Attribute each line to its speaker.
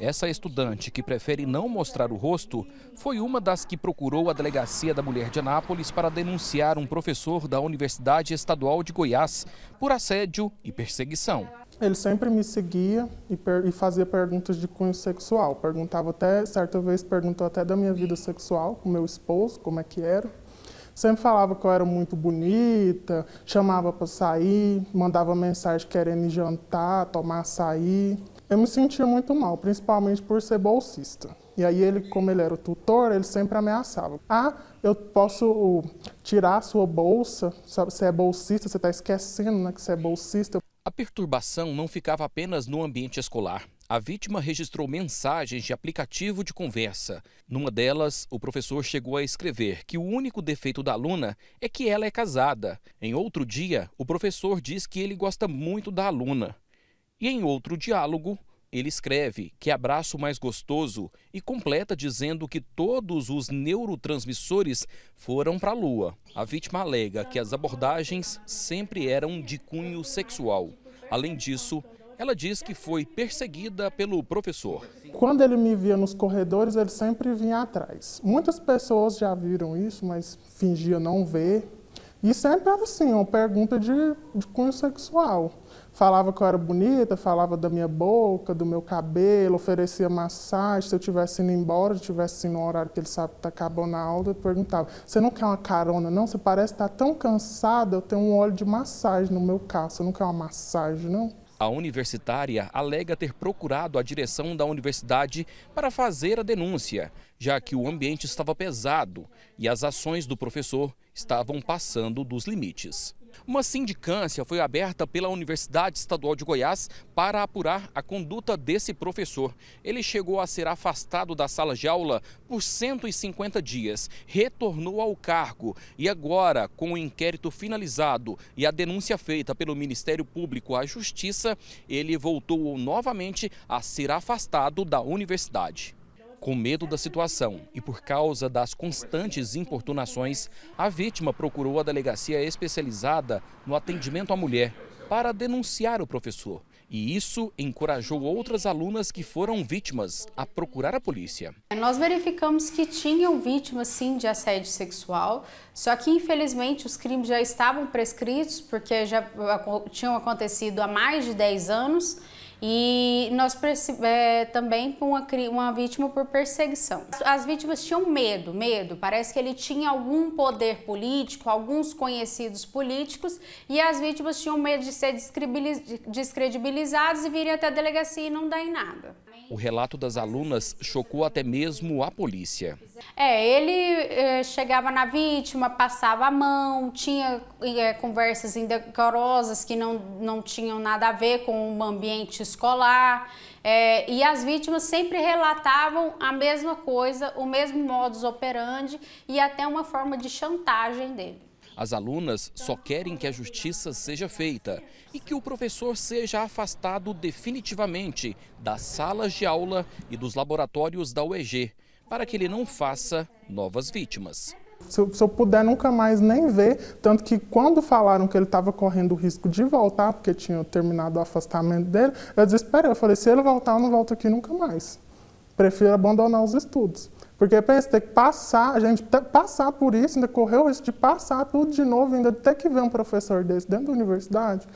Speaker 1: Essa estudante, que prefere não mostrar o rosto, foi uma das que procurou a Delegacia da Mulher de Anápolis para denunciar um professor da Universidade Estadual de Goiás por assédio e perseguição.
Speaker 2: Ele sempre me seguia e, e fazia perguntas de cunho sexual. Perguntava até, certa vez, perguntou até da minha vida sexual, com meu esposo, como é que era. Sempre falava que eu era muito bonita, chamava para sair, mandava mensagem querendo jantar, tomar açaí. Eu me sentia muito mal, principalmente por ser bolsista. E aí ele, como ele era o tutor, ele sempre ameaçava. Ah, eu posso tirar a sua bolsa, você é bolsista, você está esquecendo né, que você é
Speaker 1: bolsista. A perturbação não ficava apenas no ambiente escolar. A vítima registrou mensagens de aplicativo de conversa. Numa delas, o professor chegou a escrever que o único defeito da aluna é que ela é casada. Em outro dia, o professor diz que ele gosta muito da aluna. E em outro diálogo, ele escreve que abraço mais gostoso e completa dizendo que todos os neurotransmissores foram para a lua. A vítima alega que as abordagens sempre eram de cunho sexual. Além disso, ela diz que foi perseguida pelo professor.
Speaker 2: Quando ele me via nos corredores, ele sempre vinha atrás. Muitas pessoas já viram isso, mas fingia não ver. E sempre era assim, uma pergunta de, de cunho sexual. Falava que eu era bonita, falava da minha boca, do meu cabelo, oferecia massagem. Se eu estivesse indo embora, estivesse no horário que ele sabe que está acabando a aula, eu perguntava: Você não quer uma carona, não? Você parece estar tá tão cansada, eu tenho um óleo de massagem no meu carro. Você não quer uma massagem, não?
Speaker 1: A universitária alega ter procurado a direção da universidade para fazer a denúncia, já que o ambiente estava pesado e as ações do professor estavam passando dos limites. Uma sindicância foi aberta pela Universidade Estadual de Goiás para apurar a conduta desse professor. Ele chegou a ser afastado da sala de aula por 150 dias, retornou ao cargo e agora, com o inquérito finalizado e a denúncia feita pelo Ministério Público à Justiça, ele voltou novamente a ser afastado da universidade. Com medo da situação e por causa das constantes importunações, a vítima procurou a delegacia especializada no atendimento à mulher para denunciar o professor. E isso encorajou outras alunas que foram vítimas a procurar a polícia.
Speaker 3: Nós verificamos que tinham vítimas sim de assédio sexual, só que infelizmente os crimes já estavam prescritos porque já tinham acontecido há mais de 10 anos. E nós é, também uma, uma vítima por perseguição. As vítimas tinham medo, medo. Parece que ele tinha algum poder político, alguns conhecidos políticos, e as vítimas tinham medo de ser descredibilizadas e virem até a delegacia e não dar em nada.
Speaker 1: O relato das alunas chocou até mesmo a polícia.
Speaker 3: É, ele é, chegava na vítima, passava a mão, tinha é, conversas indecorosas que não, não tinham nada a ver com o ambiente escolar. É, e as vítimas sempre relatavam a mesma coisa, o mesmo modus operandi e até uma forma de chantagem dele.
Speaker 1: As alunas só querem que a justiça seja feita e que o professor seja afastado definitivamente das salas de aula e dos laboratórios da UEG, para que ele não faça novas vítimas.
Speaker 2: Se eu, se eu, puder nunca mais nem ver, tanto que quando falaram que ele estava correndo o risco de voltar, porque tinha terminado o afastamento dele, eu espera, Eu falei: se ele voltar, eu não volto aqui nunca mais. Prefiro abandonar os estudos. Porque pensa, ter que passar, a gente tá, passar por isso, ainda correr o risco de passar tudo de novo, ainda ter que ver um professor desse dentro da universidade.